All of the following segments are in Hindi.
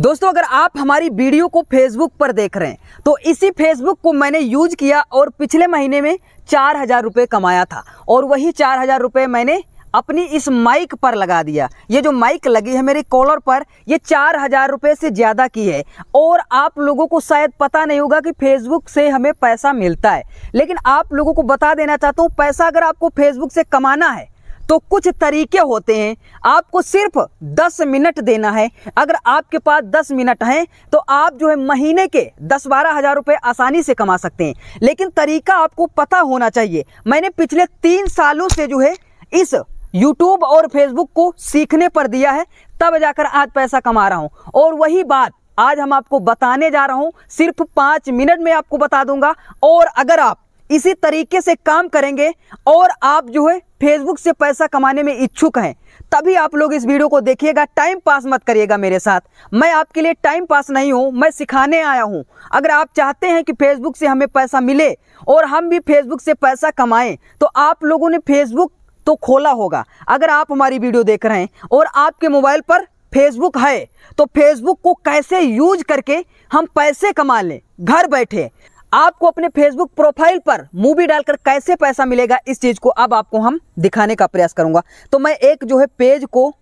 दोस्तों अगर आप हमारी वीडियो को फेसबुक पर देख रहे हैं तो इसी फेसबुक को मैंने यूज किया और पिछले महीने में चार हज़ार रुपये कमाया था और वही चार हज़ार रुपये मैंने अपनी इस माइक पर लगा दिया ये जो माइक लगी है मेरे कॉलर पर ये चार हज़ार रुपये से ज़्यादा की है और आप लोगों को शायद पता नहीं होगा कि फेसबुक से हमें पैसा मिलता है लेकिन आप लोगों को बता देना चाहता हूँ पैसा अगर आपको फेसबुक से कमाना है तो कुछ तरीके होते हैं आपको सिर्फ 10 मिनट देना है अगर आपके पास 10 मिनट हैं तो आप जो है महीने के दस बारह हज़ार रुपये आसानी से कमा सकते हैं लेकिन तरीका आपको पता होना चाहिए मैंने पिछले तीन सालों से जो है इस यूट्यूब और फेसबुक को सीखने पर दिया है तब जाकर आज पैसा कमा रहा हूँ और वही बात आज हम आपको बताने जा रहा हूं सिर्फ पांच मिनट में आपको बता दूंगा और अगर आप इसी तरीके से काम करेंगे और आप जो है फेसबुक से पैसा कमाने में इच्छुक हैं तभी आप लोग इस वीडियो को देखिएगा टाइम पास मत करिएगा मेरे साथ मैं आपके लिए टाइम पास नहीं हूँ मैं सिखाने आया हूं अगर आप चाहते हैं कि फेसबुक से हमें पैसा मिले और हम भी फेसबुक से पैसा कमाएं तो आप लोगों ने फेसबुक तो खोला होगा अगर आप हमारी वीडियो देख रहे हैं और आपके मोबाइल पर फेसबुक है तो फेसबुक को कैसे यूज करके हम पैसे कमा लें घर बैठे आपको अपने फेसबुक प्रोफाइल पर मूवी डालकर कैसे पैसा मिलेगा इस चीज़ को अब आपको हम दिखाने का प्रयास करूंगा तो मैं एक जो है पेज को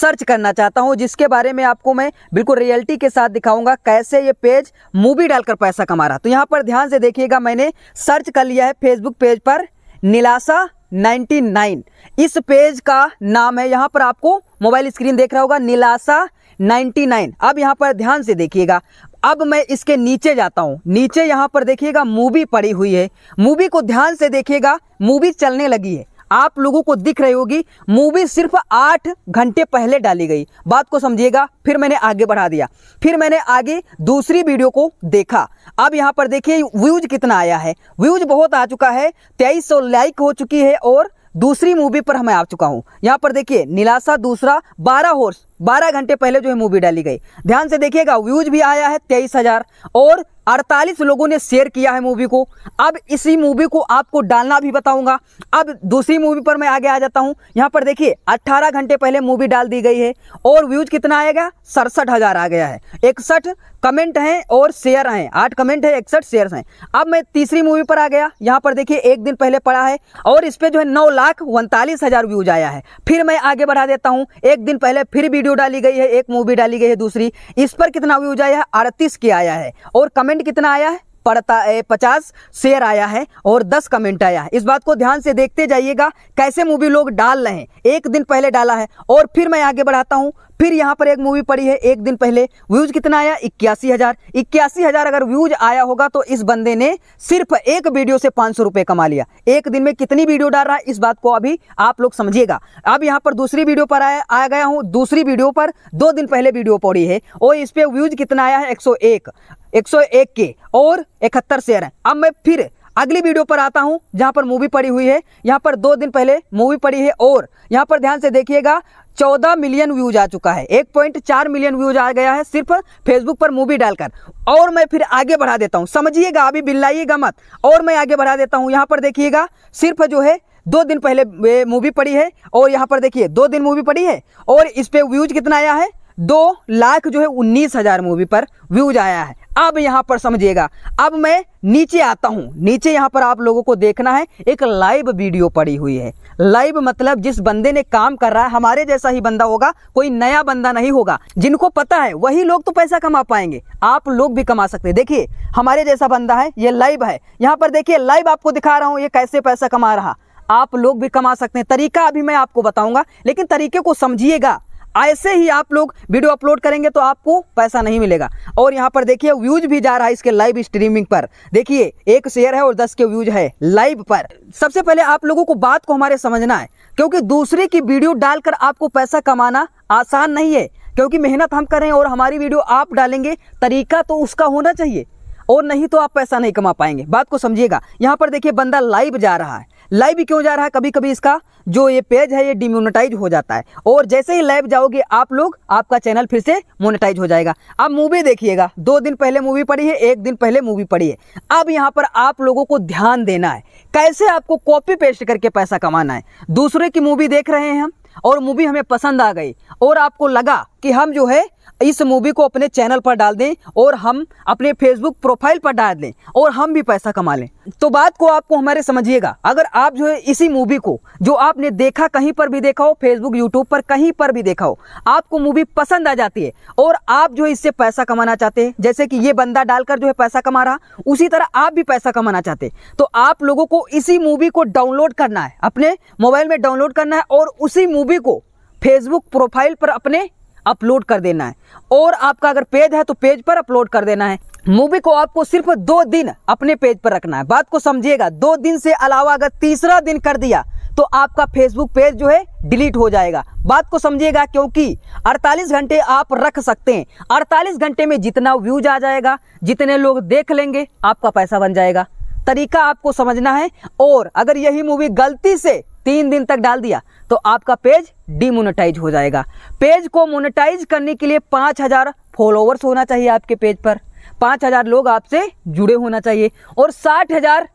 सर्च करना चाहता हूं जिसके बारे में आपको मैं बिल्कुल रियलिटी के साथ दिखाऊंगा कैसे ये पेज मूवी डालकर पैसा कमा रहा तो यहां पर ध्यान से देखिएगा मैंने सर्च कर लिया है फेसबुक पेज पर नीलासा 99 इस पेज का नाम है यहां पर आपको मोबाइल स्क्रीन देख रहा होगा नीलासा 99 अब यहाँ पर ध्यान से देखिएगा अब मैं इसके नीचे जाता हूँ नीचे यहाँ पर देखिएगा मूवी पड़ी हुई है मूवी को ध्यान से देखिएगा मूवी चलने लगी है आप लोगों को दिख रही होगी मूवी सिर्फ आठ घंटे पहले डाली गई बात को समझिएगा फिर मैंने आगे बढ़ा दिया फिर मैंने आगे दूसरी वीडियो को देखा अब यहाँ पर देखिए व्यूज कितना आया है व्यूज बहुत आ चुका है तेईस लाइक हो चुकी है और दूसरी मूवी पर मैं आ चुका हूं यहां पर देखिए निलासा दूसरा बारह होर्स बारह घंटे पहले जो है मूवी डाली गई ध्यान से देखिएगा व्यूज भी आया है तेईस हजार और अड़तालीस लोगों ने शेयर किया है मूवी को अब इसी मूवी को आपको डालना भी बताऊंगा अब दूसरी मूवी पर मैं आगे आ जाता हूं यहां पर देखिए 18 घंटे पहले मूवी डाल दी गई है और व्यूज कितना आएगा सड़सठ हज़ार आ गया है इकसठ कमेंट हैं और शेयर हैं आठ कमेंट है इकसठ शेयर हैं अब मैं तीसरी मूवी पर आ गया यहाँ पर देखिए एक दिन पहले पड़ा है और इस पर जो है नौ लाख उनतालीस हज़ार व्यूज आया है फिर मैं आगे बढ़ा देता हूँ एक दिन पहले फिर वीडियो डाली गई है एक मूवी डाली गई है दूसरी इस पर कितना व्यूज आया है अड़तीस की आया है और कमेंट कमेंट कितना आया है पड़ता पचास शेयर आया है और दस कमेंट आया है इस बात को ध्यान से देखते जाइएगा कैसे मूवी लोग डाल रहे हैं एक दिन पहले डाला है और फिर मैं आगे बढ़ाता हूं फिर यहाँ पर एक मूवी पड़ी है एक दिन पहले व्यूज कितना आया इक्यासी हजार इक्यासी हजार अगर व्यूज आया होगा तो इस बंदे ने सिर्फ एक वीडियो से पांच सौ रुपए कमा लिया एक दिन में कितनी वीडियो डाल रहा है इस बात को अभी आप लोग समझिएगा अब यहाँ पर दूसरी वीडियो पर आया आ गया हूँ दूसरी वीडियो पर दो दिन पहले वीडियो पड़ी है और इस पर व्यूज कितना आया है एक 101 के और इकहत्तर शेयर है अब मैं फिर अगली वीडियो पर आता हूं जहां पर मूवी पड़ी हुई है यहां पर दो दिन पहले मूवी पड़ी है और यहां पर ध्यान से देखिएगा चौदह मिलियन व्यूज आ चुका है एक पॉइंट चार मिलियन व्यूज आ गया है सिर्फ फेसबुक पर मूवी डालकर और मैं फिर आगे बढ़ा देता हूं समझिएगा अभी बिल्लाइएगा मत और मैं आगे बढ़ा देता हूं यहां पर देखिएगा सिर्फ जो है दो दिन पहले मूवी पड़ी है और यहाँ पर देखिए दो दिन मूवी पड़ी है और इस पर व्यूज कितना आया है दो लाख जो है उन्नीस हजार मूवी पर व्यूज आया है अब यहाँ पर समझिएगा अब मैं नीचे आता हूँ नीचे यहाँ पर आप लोगों को देखना है एक लाइव वीडियो पड़ी हुई है लाइव मतलब जिस बंदे ने काम कर रहा है हमारे जैसा ही बंदा होगा कोई नया बंदा नहीं होगा जिनको पता है वही लोग तो पैसा कमा पाएंगे आप लोग भी कमा सकते देखिए हमारे जैसा बंदा है ये लाइव है यहाँ पर देखिए लाइव आपको दिखा रहा हूँ ये कैसे पैसा कमा रहा आप लोग भी कमा सकते हैं तरीका अभी मैं आपको बताऊंगा लेकिन तरीके को समझिएगा ऐसे ही आप लोग वीडियो अपलोड करेंगे तो आपको पैसा नहीं मिलेगा और यहाँ पर देखिए व्यूज भी जा रहा है इसके लाइव स्ट्रीमिंग पर देखिए एक शेयर है और दस के व्यूज है लाइव पर सबसे पहले आप लोगों को बात को हमारे समझना है क्योंकि दूसरे की वीडियो डालकर आपको पैसा कमाना आसान नहीं है क्योंकि मेहनत हम करें और हमारी वीडियो आप डालेंगे तरीका तो उसका होना चाहिए और नहीं तो आप पैसा नहीं कमा पाएंगे बात को समझिएगा यहाँ पर देखिए बंदा लाइव जा रहा है लाइव क्यों जा रहा है कभी कभी इसका जो ये पेज है ये डिमोनेटाइज हो जाता है और जैसे ही लाइव जाओगे आप लोग आपका चैनल फिर से मोनेटाइज हो जाएगा अब मूवी देखिएगा दो दिन पहले मूवी पड़ी है एक दिन पहले मूवी पड़ी है अब यहाँ पर आप लोगों को ध्यान देना है कैसे आपको कॉपी पेस्ट करके पैसा कमाना है दूसरे की मूवी देख रहे हैं हम और मूवी हमें पसंद आ गई और आपको लगा कि हम जो है इस मूवी को अपने चैनल पर डाल दें और हम अपने फेसबुक प्रोफाइल पर डाल दें और हम भी पैसा कमा लें तो बात को आपको हमारे समझिएगा अगर आप जो है इसी मूवी को जो आपने देखा कहीं पर भी देखा हो फेसबुक यूट्यूब पर कहीं पर भी देखा हो आपको मूवी पसंद आ जाती है और आप जो है इससे पैसा कमाना चाहते हैं जैसे कि ये बंदा डालकर जो है पैसा कमा रहा उसी तरह आप भी पैसा कमाना चाहते हैं तो आप लोगों को इसी मूवी को डाउनलोड करना है अपने मोबाइल में डाउनलोड करना है और उसी मूवी को फेसबुक प्रोफाइल पर अपने अपलोड कर देना है और आपका अगर पेज है तो पेज पर अपलोड कर देना है मूवी को आपको सिर्फ दो दिन अपने पेज पर रखना है बात को समझिएगा दो दिन से अलावा अगर तीसरा दिन कर दिया तो आपका फेसबुक पेज जो है डिलीट हो जाएगा बात को समझिएगा क्योंकि 48 घंटे आप रख सकते हैं 48 घंटे में जितना व्यूज आ जाएगा जितने लोग देख लेंगे आपका पैसा बन जाएगा तरीका आपको समझना है और अगर यही मूवी गलती से तीन दिन तक डाल दिया तो आपका पेज डीमोनेटाइज हो जाएगा पेज को मोनेटाइज करने के लिए पाँच हज़ार फॉलोअर्स होना चाहिए आपके पेज पर पाँच हज़ार लोग आपसे जुड़े होना चाहिए और साठ हज़ार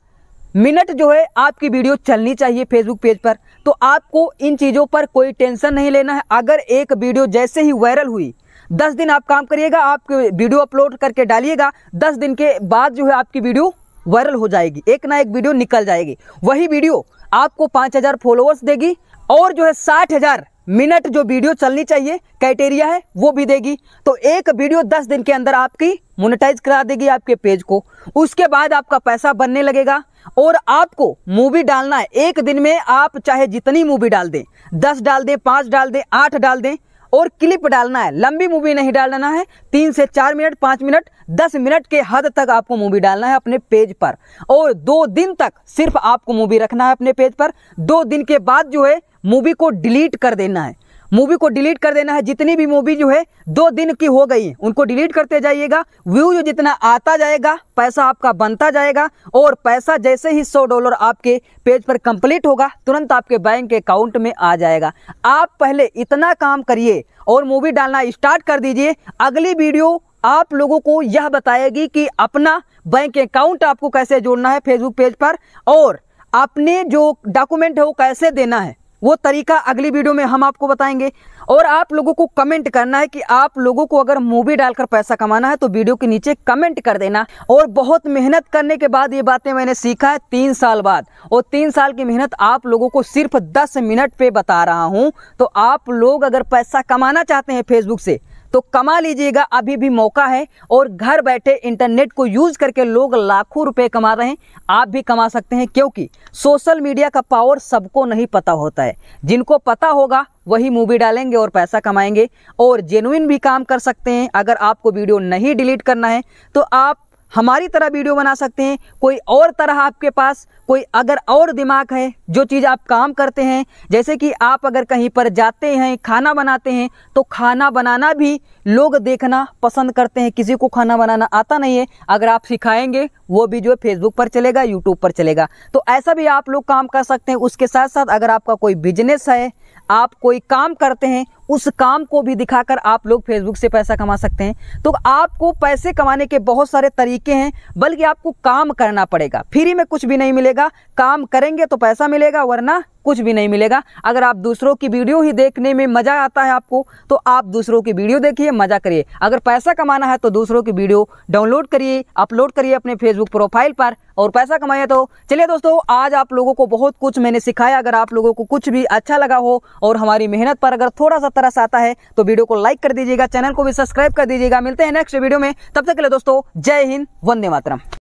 मिनट जो है आपकी वीडियो चलनी चाहिए फेसबुक पेज पर तो आपको इन चीज़ों पर कोई टेंशन नहीं लेना है अगर एक वीडियो जैसे ही वायरल हुई दस दिन आप काम करिएगा आप वीडियो अपलोड करके डालिएगा दस दिन के बाद जो है आपकी वीडियो वायरल हो जाएगी एक ना एक वीडियो निकल जाएगी वही वीडियो आपको पांच हज़ार फॉलोअर्स देगी और जो है साठ हज़ार मिनट जो वीडियो चलनी चाहिए क्राइटेरिया है वो भी देगी तो एक वीडियो दस दिन के अंदर आपकी मोनेटाइज करा देगी आपके पेज को उसके बाद आपका पैसा बनने लगेगा और आपको मूवी डालना है एक दिन में आप चाहे जितनी मूवी डाल दें दस डाल दें पांच डाल दें आठ डाल दें और क्लिप डालना है लंबी मूवी नहीं डालना है तीन से चार मिनट पांच मिनट दस मिनट के हद तक आपको मूवी डालना है अपने पेज पर और दो दिन तक सिर्फ आपको मूवी रखना है अपने पेज पर दो दिन के बाद जो है मूवी को डिलीट कर देना है मूवी को डिलीट कर देना है जितनी भी मूवी जो है दो दिन की हो गई उनको डिलीट करते जाइएगा व्यू जो जितना आता जाएगा पैसा आपका बनता जाएगा और पैसा जैसे ही सौ डॉलर आपके पेज पर कंप्लीट होगा तुरंत आपके बैंक के अकाउंट में आ जाएगा आप पहले इतना काम करिए और मूवी डालना स्टार्ट कर दीजिए अगली वीडियो आप लोगों को यह बताएगी कि अपना बैंक अकाउंट आपको कैसे जोड़ना है फेसबुक पेज पर और अपने जो डॉक्यूमेंट है वो कैसे देना है वो तरीका अगली वीडियो में हम आपको बताएंगे और आप लोगों को कमेंट करना है कि आप लोगों को अगर मूवी डालकर पैसा कमाना है तो वीडियो के नीचे कमेंट कर देना और बहुत मेहनत करने के बाद ये बातें मैंने सीखा है तीन साल बाद और तीन साल की मेहनत आप लोगों को सिर्फ दस मिनट पे बता रहा हूं तो आप लोग अगर पैसा कमाना चाहते हैं फेसबुक से तो कमा लीजिएगा अभी भी मौका है और घर बैठे इंटरनेट को यूज़ करके लोग लाखों रुपए कमा रहे हैं आप भी कमा सकते हैं क्योंकि सोशल मीडिया का पावर सबको नहीं पता होता है जिनको पता होगा वही मूवी डालेंगे और पैसा कमाएंगे और जेनुइन भी काम कर सकते हैं अगर आपको वीडियो नहीं डिलीट करना है तो आप हमारी तरह वीडियो बना सकते हैं कोई और तरह आपके पास कोई अगर और दिमाग है जो चीज़ आप काम करते हैं जैसे कि आप अगर कहीं पर जाते हैं खाना बनाते हैं तो खाना बनाना भी लोग देखना पसंद करते हैं किसी को खाना बनाना आता नहीं है अगर आप सिखाएंगे वो भी जो है फेसबुक पर चलेगा यूट्यूब पर चलेगा तो ऐसा भी आप लोग काम कर सकते हैं उसके साथ साथ अगर आपका कोई बिजनेस है आप कोई काम करते हैं उस काम को भी दिखाकर आप लोग फेसबुक से पैसा कमा सकते हैं तो आपको पैसे कमाने के बहुत सारे तरीके हैं बल्कि आपको काम करना पड़ेगा फ्री में कुछ भी नहीं मिलेगा काम करेंगे तो पैसा मिलेगा वरना कुछ भी नहीं मिलेगा अगर आप दूसरों की वीडियो ही देखने में मज़ा आता है आपको तो आप दूसरों की वीडियो देखिए मज़ा करिए अगर पैसा कमाना है तो दूसरों की वीडियो डाउनलोड करिए अपलोड करिए अपने फेसबुक प्रोफाइल पर और पैसा कमाइए तो चलिए दोस्तों आज आप लोगों को बहुत कुछ मैंने सिखाया अगर आप लोगों को कुछ भी अच्छा लगा हो और हमारी मेहनत पर अगर थोड़ा सा तरस आता है तो वीडियो को लाइक कर दीजिएगा चैनल को भी सब्सक्राइब कर दीजिएगा मिलते हैं नेक्स्ट वीडियो में तब तक के लिए दोस्तों जय हिंद वंदे मातरम